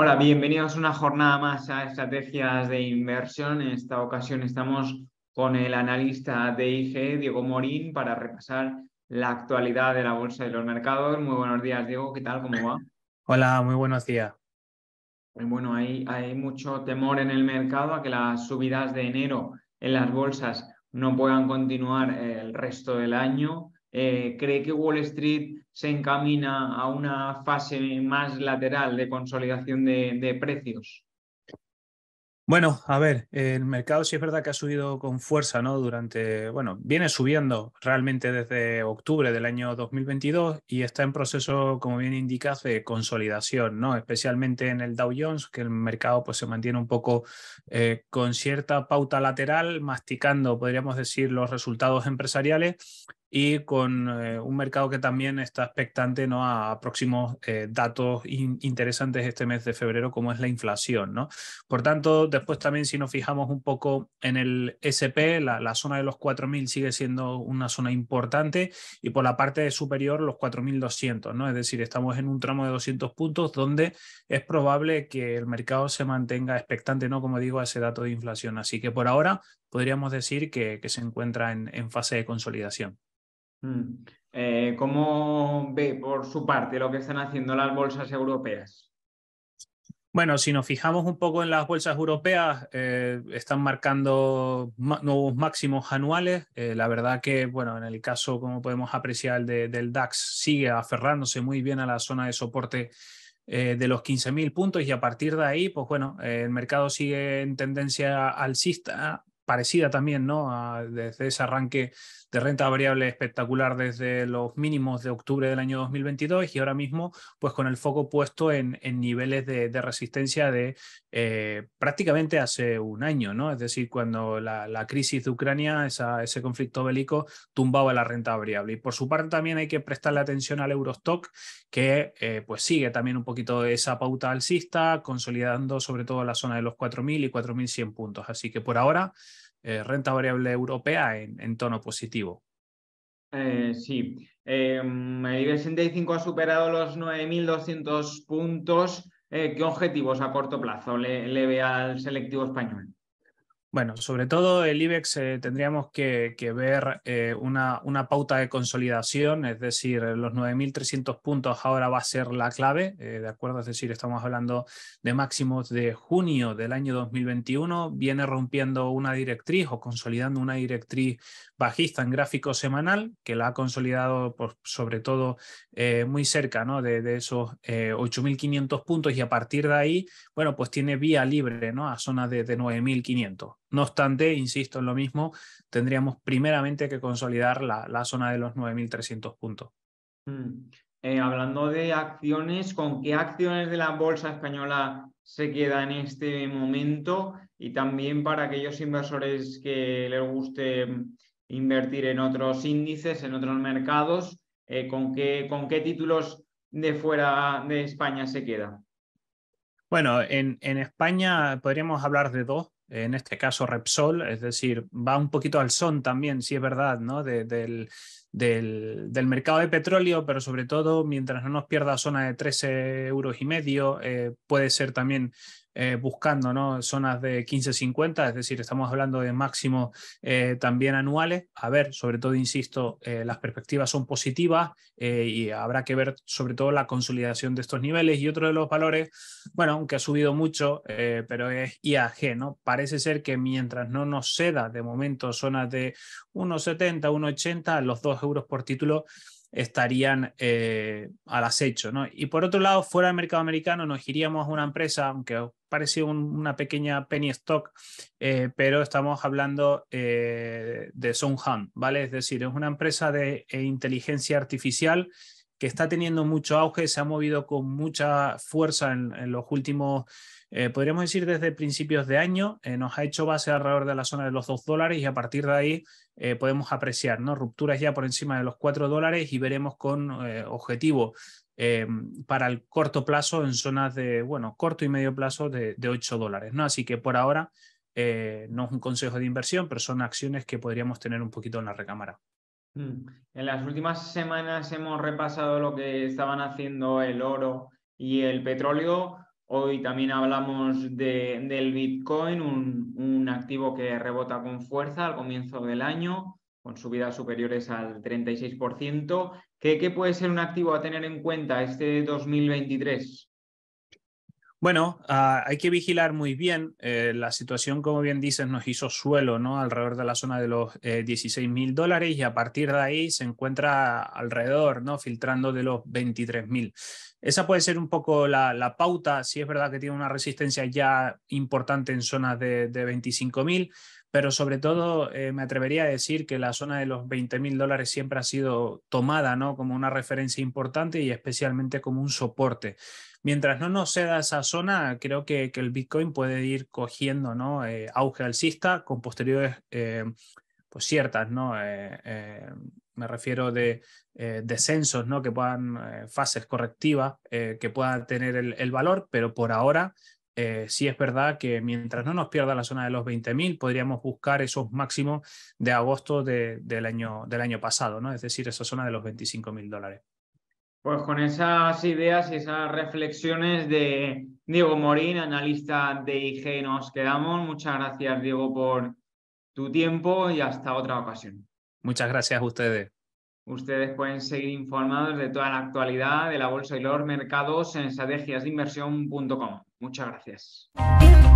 Hola, bienvenidos una jornada más a Estrategias de Inversión. En esta ocasión estamos con el analista de IG, Diego Morín, para repasar la actualidad de la Bolsa de los Mercados. Muy buenos días, Diego. ¿Qué tal? ¿Cómo va? Hola, muy buenos días. Eh, bueno, hay, hay mucho temor en el mercado a que las subidas de enero en las bolsas no puedan continuar eh, el resto del año. Eh, cree que Wall Street se encamina a una fase más lateral de consolidación de, precios? Bueno, a ver, el mercado sí es verdad que ha subido con fuerza, ¿no? Durante, bueno, viene subiendo realmente desde octubre del año 2022 y está en proceso, como bien indicas, de consolidación, ¿no? Especialmente en el Dow Jones, que el mercado pues se mantiene un poco eh, con cierta pauta lateral, masticando, podríamos decir, los resultados empresariales y con eh, un mercado que también está expectante ¿no? a, próximos eh, datos interesantes este mes de febrero, como es la inflación. ¿no? Por tanto, después también si nos fijamos un poco en el SP, la, zona de los 4.000 sigue siendo una zona importante y por la parte superior los 4.200, ¿no? es decir, estamos en un tramo de 200 puntos donde es probable que el mercado se mantenga expectante, ¿no? como digo, a ese dato de inflación. Así que por ahora podríamos decir que, se encuentra en fase de consolidación. Mm. Eh, ¿Cómo ve por su parte lo que están haciendo las bolsas europeas? Bueno, si nos fijamos un poco en las bolsas europeas, eh, están marcando nuevos máximos anuales. Eh, la verdad que, bueno, en el caso, como podemos apreciar, del DAX sigue aferrándose muy bien a la zona de soporte de los 15.000 puntos y a partir de ahí, pues bueno, el mercado sigue en tendencia alcista parecida también, ¿no? desde ese arranque de renta variable espectacular desde los mínimos de octubre del año 2022 y ahora mismo, pues con el foco puesto en, niveles de, resistencia de eh, prácticamente hace un año, ¿no? Es decir, cuando la, crisis de Ucrania, ese conflicto bélico, tumbaba la renta variable. Y por su parte también hay que prestarle atención al Eurostock, que eh, pues sigue también un poquito esa pauta alcista, consolidando sobre todo la zona de los 4.000 y 4.100 puntos. Así que por ahora eh, renta variable europea en, tono positivo. Eh, sí, em, el IBEX 65 ha superado los 9.200 puntos. Eh, ¿Qué objetivos a corto plazo le ve al selectivo español? Bueno, sobre todo el IBEX eh, tendríamos que, ver eh, una, pauta de consolidación, es decir, los 9.300 puntos ahora va a ser la clave, eh, ¿de acuerdo? Es decir, estamos hablando de máximos de junio del año 2021, viene rompiendo una directriz o consolidando una directriz bajista en gráfico semanal, que la ha consolidado pues, sobre todo muy cerca ¿no? de, esos 8.500 puntos y a partir de ahí, bueno, pues tiene vía libre ¿no? a zona de, de 9.500. No obstante, insisto en lo mismo, tendríamos primeramente que consolidar la, zona de los 9.300 puntos. Mm. Eh, hablando de acciones, ¿con qué acciones de la bolsa española se queda en este momento? Y también para aquellos inversores que les guste mm, invertir en otros índices, en otros mercados, eh, ¿con, qué, ¿con qué títulos de fuera de España se queda? Bueno, en, en España podríamos hablar de dos en este caso Repsol, es decir, va un poquito al son también, si es verdad, ¿no? del, del, mercado de petróleo, pero sobre todo mientras no nos pierda zona de 13 euros y medio, eh, puede ser también eh, buscando ¿no? zonas de 15.50, es decir, estamos hablando de máximos eh, también anuales. A ver, sobre todo, insisto, eh, las perspectivas son positivas y habrá que ver sobre todo la consolidación de estos niveles. Y otro de los valores, bueno, aunque ha subido mucho, pero es IAG, ¿no? Parece ser que mientras no nos ceda de momento zonas de 1,70, 1,80, los 2 euros por título, estarían eh, al acecho. ¿no? Y por otro lado, fuera del mercado americano nos iríamos a una empresa, aunque parecía una pequeña penny stock, eh, pero estamos hablando eh, de Sunhan, ¿vale? Es decir, es una empresa de inteligencia artificial que está teniendo mucho auge, se ha movido con mucha fuerza en, los últimos, eh, podríamos decir desde principios de año, eh, nos ha hecho base alrededor de la zona de los 2 dólares y a partir de ahí eh, podemos apreciar rupturas ya por encima de los 4 dólares y veremos con objetivo para el corto plazo en zonas de, bueno, corto y medio plazo de, de 8 dólares. ¿no? Así que por ahora no es un consejo de inversión, pero son acciones que podríamos tener un poquito en la recámara. Mm. En las últimas semanas hemos repasado lo que estaban haciendo el oro y el petróleo. Hoy también hablamos del Bitcoin, un, activo que rebota con fuerza al comienzo del año, con subidas superiores al 36%. que qué puede ser un activo a tener en cuenta este 2023? Bueno, ah, hay que vigilar muy bien. Eh, la situación, como bien dices, nos hizo suelo ¿no? alrededor de la zona de los 16 eh, mil dólares y a partir de ahí se encuentra alrededor, ¿no? filtrando de los 23 mil. Esa puede ser un poco la, pauta, si sí es verdad que tiene una resistencia ya importante en zonas de, de 25 mil, pero sobre todo eh, me atrevería a decir que la zona de los 20 mil dólares siempre ha sido tomada ¿no? como una referencia importante y especialmente como un soporte mientras no nos ceda esa zona, creo que, el Bitcoin puede ir cogiendo ¿no? Eh, auge alcista con posteriores, eh, pues ciertas, ¿no? Eh, me refiero de descensos, ¿no? Que puedan, fases correctivas, que puedan tener el, valor, pero por ahora sí es verdad que mientras no nos pierda la zona de los 20.000, podríamos buscar esos máximos de agosto del, año, del año pasado, ¿no? es decir, esa zona de los 25.000 dólares. Pues con esas ideas y esas reflexiones de Diego Morín, analista de IG, nos quedamos. Muchas gracias, Diego, por tu tiempo y hasta otra ocasión. Muchas gracias a ustedes. Ustedes pueden seguir informados de toda la actualidad de la Bolsa y los mercados en estrategiasdeinversión.com. Muchas gracias.